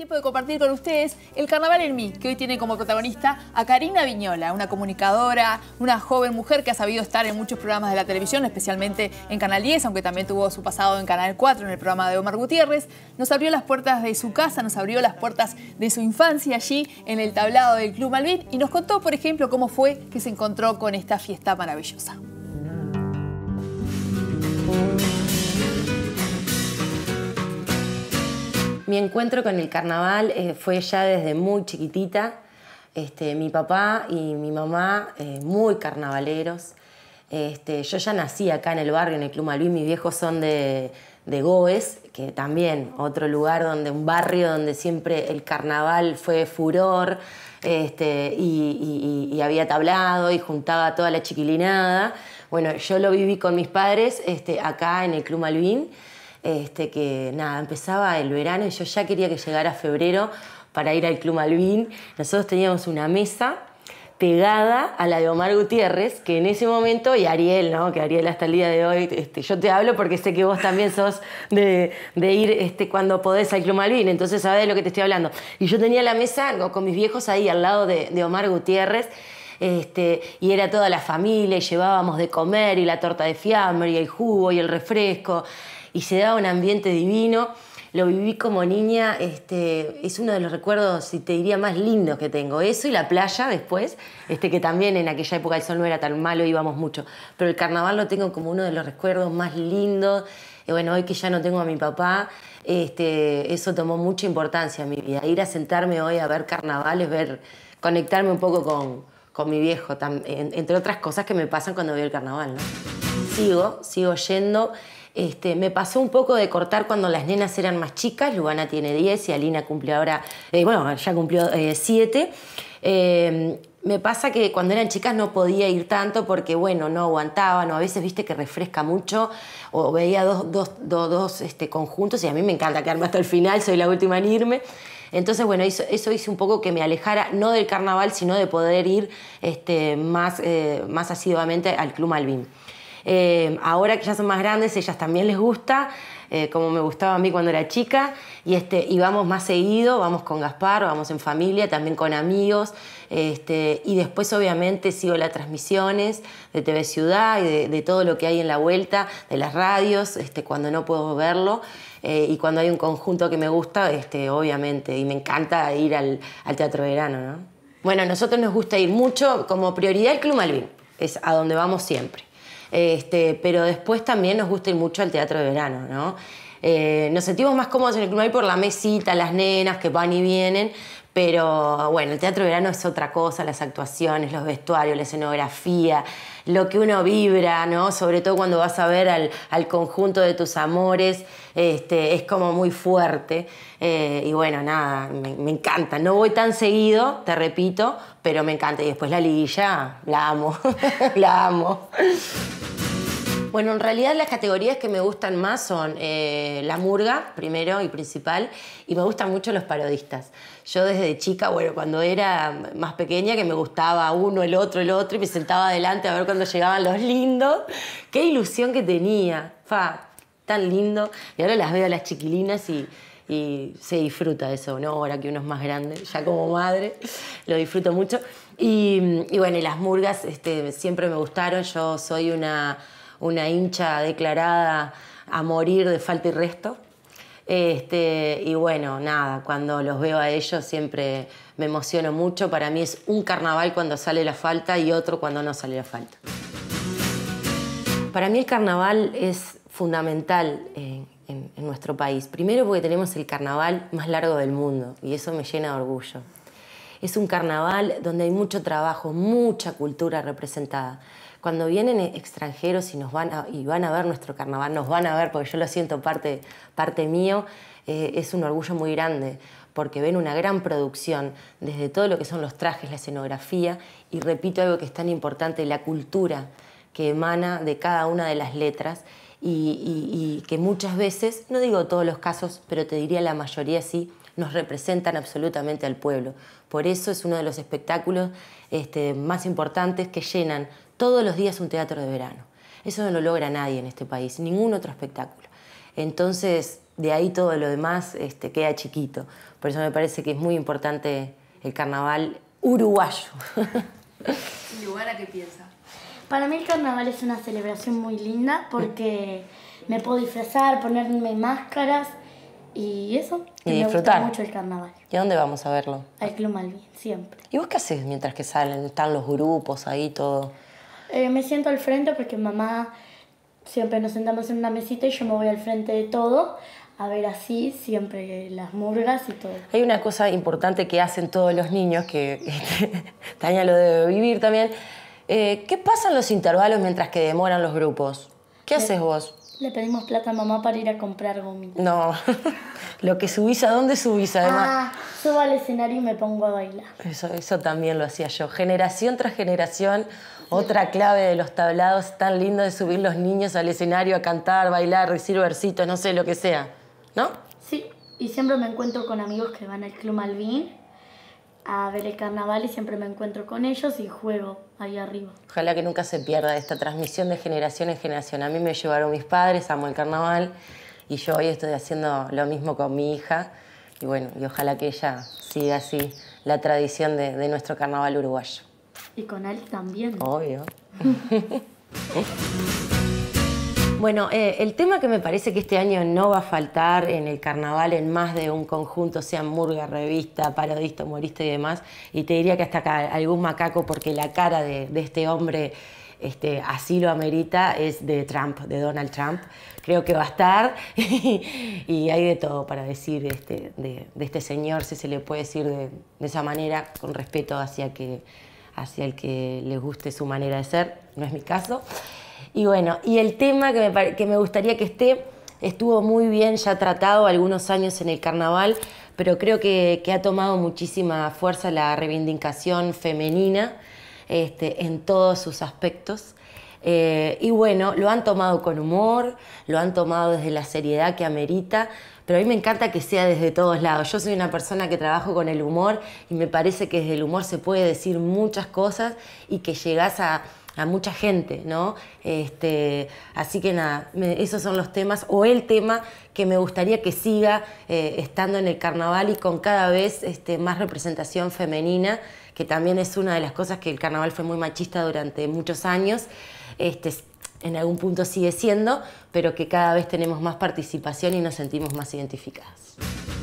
tiempo de compartir con ustedes el Carnaval en mí, que hoy tiene como protagonista a Karina Viñola, una comunicadora, una joven mujer que ha sabido estar en muchos programas de la televisión, especialmente en Canal 10, aunque también tuvo su pasado en Canal 4, en el programa de Omar Gutiérrez. Nos abrió las puertas de su casa, nos abrió las puertas de su infancia allí en el tablado del Club Malvin y nos contó, por ejemplo, cómo fue que se encontró con esta fiesta maravillosa. Mi encuentro con el carnaval eh, fue ya desde muy chiquitita. Este, mi papá y mi mamá, eh, muy carnavaleros. Este, yo ya nací acá en el barrio, en el Club Malvin. Mis viejos son de, de Goes, que también otro lugar donde, un barrio donde siempre el carnaval fue furor. Este, y, había tablado y juntaba toda la chiquilinada. Bueno, yo lo viví con mis padres acá en el Club Malvin. Este, que nada, empezaba el verano y yo ya quería que llegara febrero para ir al Club Malvin. Nosotros teníamos una mesa pegada a la de Omar Gutiérrez, que en ese momento, y Ariel, ¿no? Que Ariel hasta el día de hoy, este, yo te hablo porque sé que vos también sos de, ir este, cuando podés al Club Malvin, entonces sabés de lo que te estoy hablando. Y yo tenía la mesa con mis viejos ahí al lado de, Omar Gutiérrez. Este, y era toda la familia, y llevábamos de comer, y la torta de fiambre, y el jugo, y el refresco y se daba un ambiente divino. Lo viví como niña, este, es uno de los recuerdos, si te diría, más lindos que tengo. Eso y la playa después, este, que también en aquella época el sol no era tan malo, íbamos mucho. Pero el carnaval lo tengo como uno de los recuerdos más lindos. Y eh, bueno, hoy que ya no tengo a mi papá, este, eso tomó mucha importancia en mi vida. Ir a sentarme hoy a ver carnavales, ver, conectarme un poco con, con mi viejo, entre otras cosas que me pasan cuando veo el carnaval. Sigo, sigo yendo. Este, me pasó un poco de cortar cuando las nenas eran más chicas, Luana tiene 10 y Alina cumplió ahora, eh, bueno, ya cumplió 7. Eh, em, me pasa que cuando eran chicas no podía ir tanto porque, bueno, no aguantaban o a veces viste que refresca mucho o veía dos, este, conjuntos y a mí me encanta quedarme hasta el final, soy la última en irme. Entonces, bueno, eso, hizo un poco que me alejara, no del carnaval, sino de poder ir este, más, eh, más asiduamente al Club Malvin. Eh, ahora que ya son más grandes, ellas también les gusta, eh, como me gustaba a mí cuando era chica, y, este, íbamos vamos más seguido, vamos con Gaspar, vamos en familia, también con amigos, este, y después obviamente sigo las transmisiones de TV Ciudad y de, todo lo que hay en la vuelta, de las radios, este, cuando no puedo verlo. Eh, y cuando hay un conjunto que me gusta, este, obviamente, y me encanta ir al, al Teatro Verano. ¿no? Bueno, a nosotros nos gusta ir mucho, como prioridad el Club Malvin, es a donde vamos siempre. Este, pero después también nos gusta mucho el teatro de verano, ¿no? Eh, nos sentimos más cómodos en el Club por la mesita, las nenas que van y vienen, pero bueno, el teatro verano es otra cosa, las actuaciones, los vestuarios, la escenografía, lo que uno vibra, ¿no? Sobre todo cuando vas a ver al, conjunto de tus amores, este, es como muy fuerte. Eh, y bueno, nada, me, me, encanta. No voy tan seguido, te repito, pero me encanta. Y después la liguilla, la amo, la amo. Bueno, en realidad las categorías que me gustan más son eh, la murga, primero y principal, y me gustan mucho los parodistas. Yo desde chica, bueno, cuando era más pequeña, que me gustaba uno, el otro, el otro, y me sentaba adelante a ver cuando llegaban los lindos. Qué ilusión que tenía, fa, tan lindo. Y ahora las veo a las chiquilinas y se disfruta eso, ¿no? Ahora que uno es más grande, ya como madre, lo disfruto mucho. Y, bueno, y las murgas este, siempre me gustaron, yo soy una una hincha declarada a morir de falta y resto. Este, y bueno, nada, cuando los veo a ellos siempre me emociono mucho. Para mí es un carnaval cuando sale la falta y otro cuando no sale la falta. Para mí el carnaval es fundamental en nuestro país. Primero porque tenemos el carnaval más largo del mundo y eso me llena de orgullo. Es un carnaval donde hay mucho trabajo, mucha cultura representada. Cuando vienen extranjeros y, nos van a, y van a ver nuestro carnaval, nos van a ver, porque yo lo siento parte, parte mío, eh, es un orgullo muy grande, porque ven una gran producción, desde todo lo que son los trajes, la escenografía, y repito algo que es tan importante, la cultura que emana de cada una de las letras. Y, que muchas veces, no digo todos los casos, pero te diría la mayoría sí, nos representan absolutamente al pueblo. Por eso es uno de los espectáculos este, más importantes que llenan todos los días un teatro de verano. Eso no lo logra nadie en este país, ningún otro espectáculo. Entonces, de ahí todo lo demás este, queda chiquito. Por eso me parece que es muy importante el carnaval uruguayo. qué piensa? Para mí el carnaval es una celebración muy linda porque me puedo disfrazar, ponerme máscaras y eso. Y, disfrutar. Me gusta mucho el carnaval. ¿Y a dónde vamos a verlo? Al Club Malvin, siempre. ¿Y vos qué haces mientras que salen? Están los grupos ahí, todo. Eh, me siento al frente porque mamá siempre nos sentamos en una mesita y yo me voy al frente de todo a ver así siempre las murgas y todo. Hay una cosa importante que hacen todos los niños, que este, Tania lo debe vivir también. Eh, ¿Qué pasan los intervalos mientras que demoran los grupos? ¿Qué haces vos? Le pedimos plata a mamá para ir a comprar gomitas. No, lo que subís, ¿a dónde subís además? Ah, subo al escenario y me pongo a bailar. Eso, eso también lo hacía yo, generación tras generación otra clave de los tablados tan lindo de subir los niños al escenario a cantar, bailar, decir versitos, no sé, lo que sea. ¿No? Sí, y siempre me encuentro con amigos que van al Club Malvin a ver el carnaval y siempre me encuentro con ellos y juego ahí arriba. Ojalá que nunca se pierda esta transmisión de generación en generación. A mí me llevaron mis padres, amo el carnaval y yo hoy estoy haciendo lo mismo con mi hija. Y bueno, y ojalá que ella siga así la tradición de nuestro carnaval uruguayo. Y con él también. Obvio. Bueno, eh, el tema que me parece que este año no va a faltar en el carnaval, en más de un conjunto, sean murga, revista, parodista, humorista y demás, y te diría que hasta acá, algún macaco, porque la cara de, este hombre este, así lo amerita, es de Trump, de Donald Trump. Creo que va a estar y, hay de todo para decir este, de, este señor, si se le puede decir de esa manera, con respeto hacia que hacia el que le guste su manera de ser, no es mi caso. Y bueno, y el tema que me, gustaría que esté, estuvo muy bien ya tratado algunos años en el carnaval, pero creo que, ha tomado muchísima fuerza la reivindicación femenina este, en todos sus aspectos. Eh, y bueno, lo han tomado con humor, lo han tomado desde la seriedad que amerita, pero a mí me encanta que sea desde todos lados. Yo soy una persona que trabajo con el humor y me parece que desde el humor se puede decir muchas cosas y que llegas a, mucha gente, ¿no? Este, así que nada, esos son los temas o el tema que me gustaría que siga eh, estando en el carnaval y con cada vez este, más representación femenina, que también es una de las cosas que el carnaval fue muy machista durante muchos años. Este, en algún punto sigue siendo, pero que cada vez tenemos más participación y nos sentimos más identificadas.